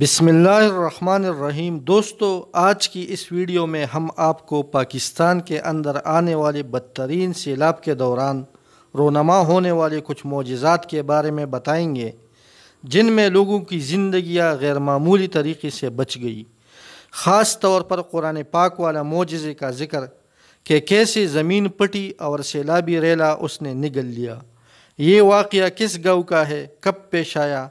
बिसमीम दोस्तों आज की इस वीडियो में हम आपको पाकिस्तान के अंदर आने वाले बदतरीन सैलाब के दौरान रोनमा होने वाले कुछ मोजात के बारे में बताएंगे जिनमें लोगों की ज़िंदियाँ गैरमूली तरीके से बच गई ख़ास तौर पर कुरान पाक वाला मोजे का ज़िक्र कि कैसे ज़मीन पटी और सैलाबी रेला उसने निगल लिया ये वाक़ किस गव का है कब पेश आया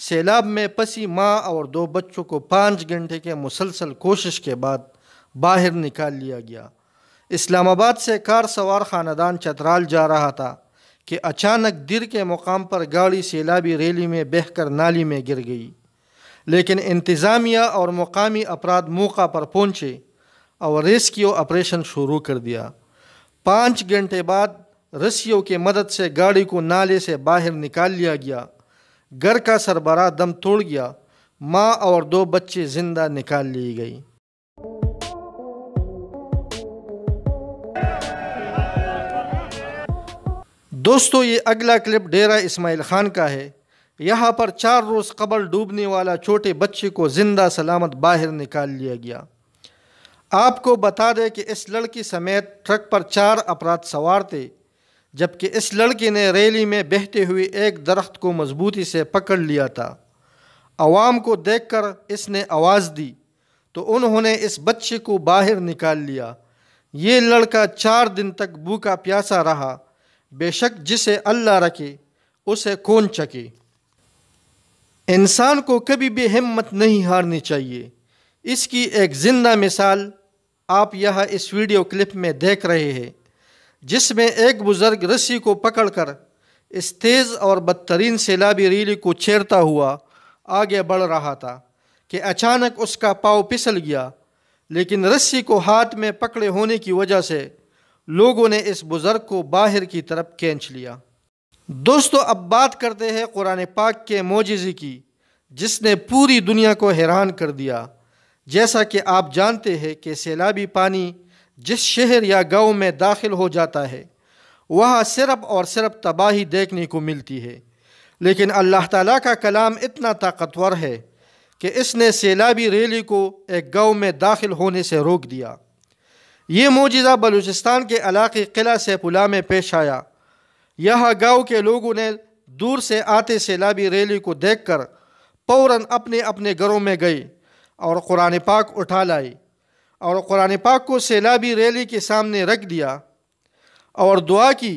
सैलाब में पसी माँ और दो बच्चों को पाँच घंटे के मुसलसल कोशिश के बाद बाहर निकाल लिया गया इस्लामाबाद से कार सवार ख़ानदान चतराल जा रहा था कि अचानक दिर के मुकाम पर गाड़ी सैलाबी रैली में बहकर नाली में गिर गई लेकिन इंतज़ामिया और मकामी अपराध मौका पर पहुँचे और रेस्क्यू ऑपरेशन शुरू कर दिया पाँच घंटे बाद रस्सियों की मदद से गाड़ी को नाले से बाहर निकाल लिया गया घर का सरबरा दम तोड़ गया माँ और दो बच्चे जिंदा निकाल ली गई दोस्तों ये अगला क्लिप डेरा इस्माइल ख़ान का है यहाँ पर चार रोज़ कबल डूबने वाला छोटे बच्चे को ज़िंदा सलामत बाहर निकाल लिया गया आपको बता दें कि इस लड़की समेत ट्रक पर चार अपराध सवार थे जबकि इस लड़के ने रैली में बहते हुए एक दरख्त को मजबूती से पकड़ लिया था आवाम को देखकर इसने आवाज़ दी तो उन्होंने इस बच्चे को बाहर निकाल लिया ये लड़का चार दिन तक भूखा प्यासा रहा बेशक जिसे अल्लाह रखे उसे कौन चके इंसान को कभी भी हिम्मत नहीं हारनी चाहिए इसकी एक ज़िंदा मिसाल आप यह इस वीडियो क्लिप में देख रहे हैं जिसमें एक बुज़ुर्ग रस्सी को पकड़कर इस तेज़ और बदतरीन सैलाबी रीली को छेड़ता हुआ आगे बढ़ रहा था कि अचानक उसका पाव पिसल गया लेकिन रस्सी को हाथ में पकड़े होने की वजह से लोगों ने इस बुज़ुर्ग को बाहर की तरफ खींच लिया दोस्तों अब बात करते हैं कुरान पाक के मोजिज़े की जिसने पूरी दुनिया को हैरान कर दिया जैसा कि आप जानते हैं कि सैलाबी पानी जिस शहर या गांव में दाखिल हो जाता है वहाँ सिर्फ और सिर्फ तबाही देखने को मिलती है लेकिन अल्लाह ताला का कलाम इतना ताकतवर है कि इसने सैलाबी रैली को एक गांव में दाखिल होने से रोक दिया ये मौजा बलूचिस्तान के इलाके किला से पुला में पेश आया यहाँ गांव के लोगों ने दूर से आते सैलाबी रैली को देखकर फौरन अपने अपने घरों में गई और कुरान पाक उठा लाई और क़ुरान पाक को सैलाबी रैली के सामने रख दिया और दुआ की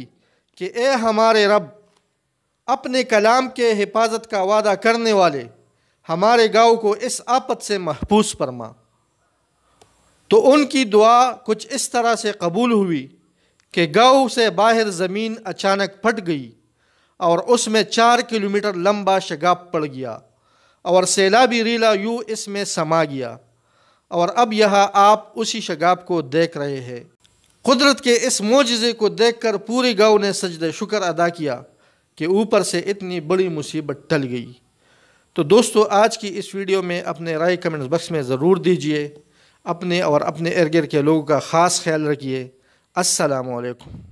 कि ए हमारे रब अपने कलाम के हिफाजत का वादा करने वाले हमारे गांव को इस आपत से महफूज फरमा तो उनकी दुआ कुछ इस तरह से कबूल हुई कि गांव से बाहर ज़मीन अचानक फट गई और उसमें चार किलोमीटर लंबा शगाब पड़ गया और सैलाबी रीला यूँ इसमें समा गया और अब यह आप उसी शगाब को देख रहे हैं कुदरत के इस मोजे को देख कर पूरी गाँव ने सजद शुक्र अदा किया कि ऊपर से इतनी बड़ी मुसीबत टल गई तो दोस्तों आज की इस वीडियो में अपने राय कमेंट्स बक्स में ज़रूर दीजिए अपने और अपने इर्गिर्द के लोगों का ख़ास ख्याल रखिए असलकम